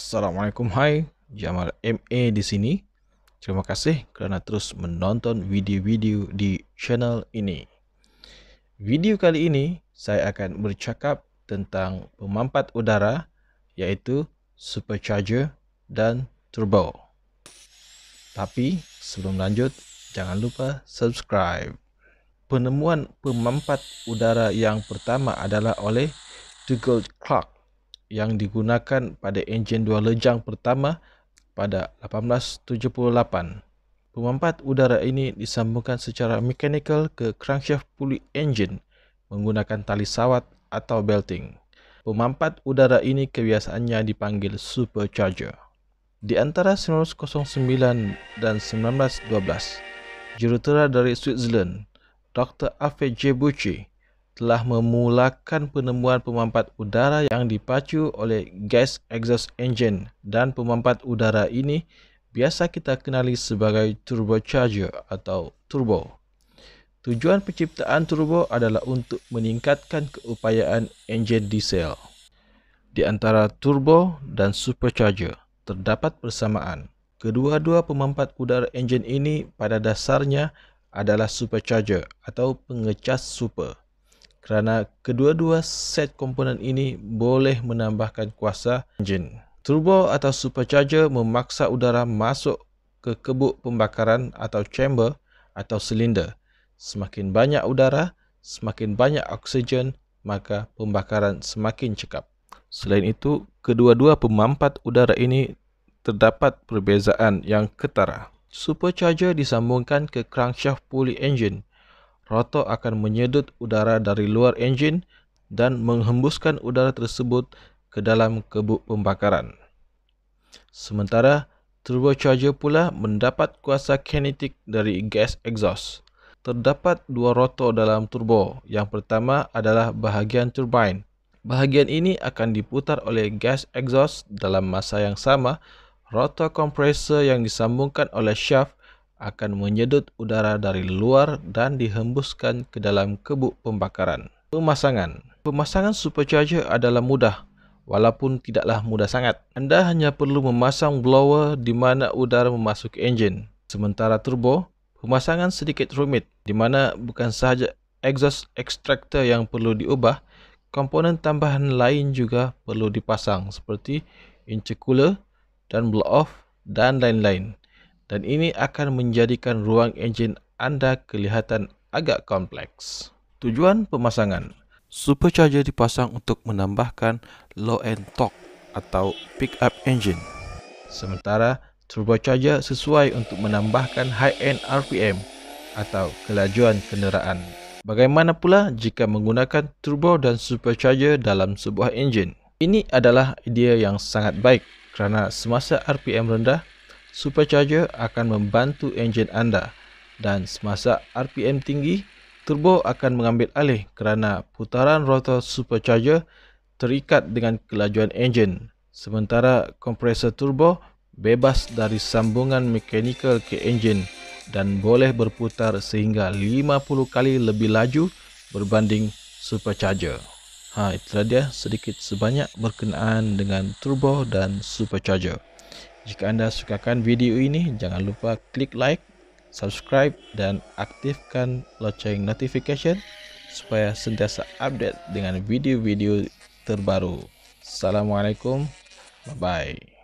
Assalamualaikum Hai Jamal MA di sini Terima kasih kerana terus menonton video-video di channel ini Video kali ini saya akan bercakap tentang pemampat udara iaitu supercharger dan turbo Tapi sebelum lanjut jangan lupa subscribe Penemuan pemampat udara yang pertama adalah oleh Dougald Clark yang digunakan pada enjin dua lejang pertama pada 1878. Pemampat udara ini disambungkan secara mekanikal ke crankshaft puli enjin menggunakan tali sawat atau belting. Pemampat udara ini kebiasaannya dipanggil supercharger. Di antara 1909 dan 1912, jurutera dari Switzerland, Dr. Alfred J. Bucci, telah memulakan penemuan pemampat udara yang dipacu oleh gas exhaust engine dan pemampat udara ini biasa kita kenali sebagai turbocharger atau turbo. Tujuan penciptaan turbo adalah untuk meningkatkan keupayaan engine diesel. Di antara turbo dan supercharger, terdapat persamaan. Kedua-dua pemampat udara engine ini pada dasarnya adalah supercharger atau pengecas super kerana kedua-dua set komponen ini boleh menambahkan kuasa enjin. Turbo atau supercharger memaksa udara masuk ke kebuk pembakaran atau chamber atau silinder. Semakin banyak udara, semakin banyak oksigen, maka pembakaran semakin cekap. Selain itu, kedua-dua pemampat udara ini terdapat perbezaan yang ketara. Supercharger disambungkan ke crankshaft pulley engine rotor akan menyedut udara dari luar enjin dan menghembuskan udara tersebut ke dalam kebuk pembakaran. Sementara turbocharger pula mendapat kuasa kinetik dari gas exhaust. Terdapat dua rotor dalam turbo. Yang pertama adalah bahagian turbine. Bahagian ini akan diputar oleh gas exhaust dalam masa yang sama. Rotor kompresor yang disambungkan oleh shaft akan menyedut udara dari luar dan dihembuskan ke dalam kebuk pembakaran. Pemasangan Pemasangan supercharger adalah mudah walaupun tidaklah mudah sangat. Anda hanya perlu memasang blower di mana udara memasuki enjin. Sementara turbo, pemasangan sedikit rumit di mana bukan sahaja exhaust extractor yang perlu diubah, komponen tambahan lain juga perlu dipasang seperti intercooler dan blow off dan lain-lain dan ini akan menjadikan ruang enjin anda kelihatan agak kompleks. Tujuan pemasangan Supercharger dipasang untuk menambahkan low end torque atau pick up engine. Sementara turbocharger sesuai untuk menambahkan high end RPM atau kelajuan kenderaan. Bagaimana pula jika menggunakan turbo dan supercharger dalam sebuah enjin, Ini adalah idea yang sangat baik kerana semasa RPM rendah, Supercharger akan membantu enjin anda dan semasa RPM tinggi, turbo akan mengambil alih kerana putaran rotor supercharger terikat dengan kelajuan enjin. Sementara kompresor turbo bebas dari sambungan mekanikal ke enjin dan boleh berputar sehingga 50 kali lebih laju berbanding supercharger. Ha, itulah dia sedikit sebanyak berkenaan dengan turbo dan supercharger. Jika anda sukakan video ini, jangan lupa klik like, subscribe dan aktifkan loceng notification supaya sentiasa update dengan video-video terbaru. Assalamualaikum. Bye-bye.